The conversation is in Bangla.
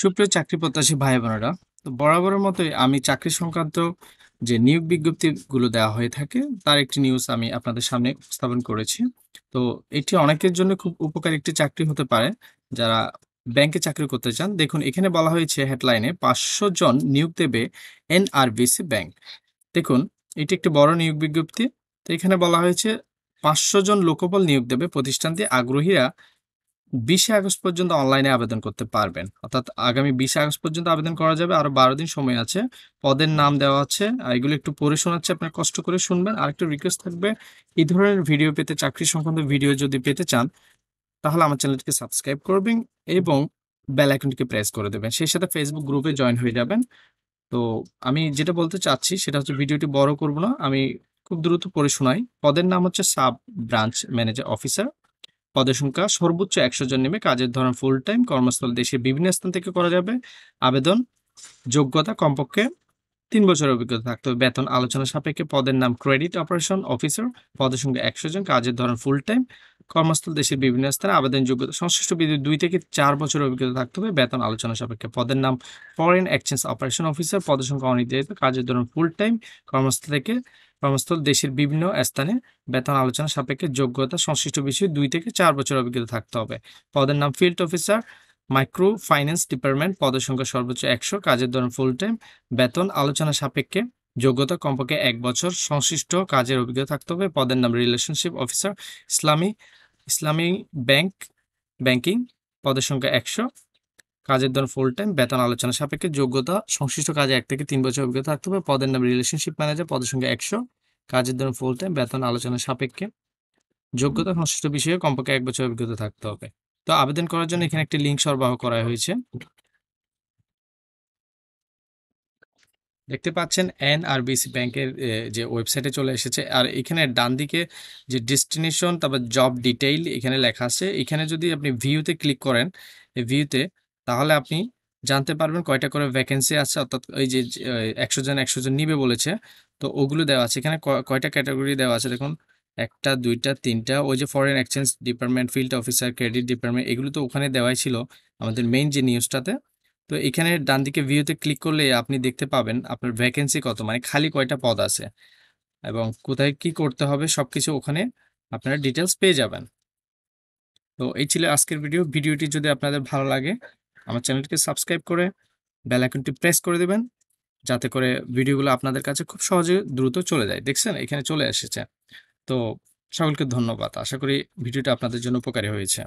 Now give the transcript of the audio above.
সুপ্রিয় চাকরি প্রত্যাশী ভাই বোনেরা তো বরাবরের মতোই আমি চাকরি সংক্রান্ত যে নিয়োগ বিজ্ঞপ্তিগুলো দেওয়া হয়ে থাকে তার একটি নিউজ আমি আপনাদের সামনে উপস্থাপন করেছি তো এটি অনেকের জন্য খুব উপকারী একটি চাকরি হতে পারে যারা ব্যাংকে চাকরি করতে চান দেখুন এখানে বলা হয়েছে হেডলাইনে পাঁচশো জন নিয়োগ দেবে এনআরবিসি ব্যাংক দেখুন এটি একটি বড় নিয়োগ বিজ্ঞপ্তি তো এখানে বলা হয়েছে পাঁচশো জন লোকবল নিয়োগ দেবে প্রতিষ্ঠানটি আগ্রহীরা বিশে আগস্ট পর্যন্ত অনলাইনে আবেদন করতে পারবেন অর্থাৎ আগামী বিশে আগস্ট পর্যন্ত আবেদন করা যাবে আরও বারো দিন সময় আছে পদের নাম দেওয়া আছে আর এগুলো একটু পড়ে শোনাচ্ছে আপনার কষ্ট করে শুনবেন আর একটু রিকোয়েস্ট থাকবে এই ধরনের ভিডিও পেতে চাকরি সংক্রান্ত ভিডিও যদি পেতে চান তাহলে আমার চ্যানেলটিকে সাবস্ক্রাইব করবেন এবং বেল আইকনটিকে প্রেস করে দেবেন সেই সাথে ফেসবুক গ্রুপে জয়েন হয়ে যাবেন তো আমি যেটা বলতে চাচ্ছি সেটা হচ্ছে ভিডিওটি বড় করব না আমি খুব দ্রুত পড়ে শোনাই পদের নাম হচ্ছে সাব ব্রাঞ্চ ম্যানেজার অফিসার পদের সংখ্যা সর্বোচ্চ একশো জন নেবে কাজের ধরন ফুল টাইম কর্মস্থল দেশের বিভিন্ন স্থান থেকে করা যাবে আবেদন যোগ্যতা কমপক্ষে তিন বছর অভিজ্ঞতা থাকতে হবে বেতন আলোচনা সাপেক্ষে পদের নাম ক্রেডিট অপারেশন অফিসার পদের সঙ্গে একশো জন কাজের ধরন ফুল টাইম কর্মস্থল দেশের বিভিন্ন স্থানে আবেদন যোগ্যতা সংশ্লিষ্ট বিদ্যুৎ দুই থেকে চার বছর অভিজ্ঞতা থাকতে হবে বেতন আলোচনা সাপেক্ষে পদের নাম ফরেন এক্সচেঞ্জ অপারেশন অফিসার পদের সংখ্যা অনির্ধারিত কাজের ধরন ফুল টাইম কর্মস্থল থেকে কর্মস্থল দেশের বিভিন্ন স্থানে বেতন আলোচনা সাপেক্ষে যোগ্যতা সংশ্লিষ্ট বিষয়ে দুই থেকে চার বছর অভিজ্ঞতা থাকতে হবে পদের নাম field officer micro finance department পদের সংখ্যা সর্বোচ্চ একশো কাজের ধরন ফুল টাইম বেতন আলোচনা সাপেক্ষে যোগ্যতা কমপক্ষে এক বছর সংশ্লিষ্ট কাজের অভিজ্ঞতা থাকতে হবে পদের নাম রিলেশনশিপ অফিসার ইসলামী ইসলামী ব্যাংক ব্যাংকিং পদের সংখ্যা একশো কাজের ধরন ফুল টাইম বেতন আলোচনা সাপেক্ষে যোগ্যতা সংশ্লিষ্ট কাজে এক থেকে তিন বছর অভিজ্ঞতা থাকতে হবে পদের নাম রিলেশনশিপ ম্যানেজার পদের সংখ্যা একশো কাজের ধরন ফুল টাইম বেতন আলোচনা সাপেক্ষে যোগ্যতা সংশ্লিষ্ট বিষয়ে কমপক্ষে এক বছর অভিজ্ঞতা থাকতে হবে তো আবেদন করার জন্য এখানে একটি লিঙ্ক সরবরাহ করা হয়েছে দেখতে পাচ্ছেন এন আর বিসি ব্যাংকের যে ওয়েবসাইটে চলে এসেছে আর এখানে ডান দিকে যে ডেস্টিনেশন তারপর জব ডিটেইল এখানে লেখা আছে এখানে যদি আপনি ভিউতে ক্লিক করেন ভিউতে তাহলে আপনি জানতে পারবেন কয়টা করে ভ্যাকেন্সি আছে অর্থাৎ ওই যে একশো জন একশো জন নিবে বলেছে তো ওগুলো দেওয়া আছে এখানে কয়টা ক্যাটাগরি দেওয়া আছে দেখুন একটা দুইটা তিনটা ওই যে foreign exchange department field officer credit department এগুলো তো ওখানে দেওয়াই ছিল আমাদের মেইন যে নিউজটাতে তো এখানে ডান দিকে ভিউতে ক্লিক করলে আপনি দেখতে পাবেন আপনার ভ্যাকেন্সি কত মানে খালি কয়টা পদ আছে এবং কোথায় কি করতে হবে সব কিছু ওখানে আপনারা ডিটেলস পেয়ে যাবেন তো এই ছিল আজকের ভিডিও ভিডিওটি যদি আপনাদের ভালো লাগে আমার চ্যানেলটিকে সাবস্ক্রাইব করে বেল প্রেস করে দেবেন যাতে করে ভিডিওগুলো আপনাদের কাছে খুব সহজে দ্রুত চলে যায় দেখছেন এখানে চলে এসেছে তো সকলকে ধন্যবাদ আশা করি ভিডিওটা আপনাদের জন্য উপকারী হয়েছে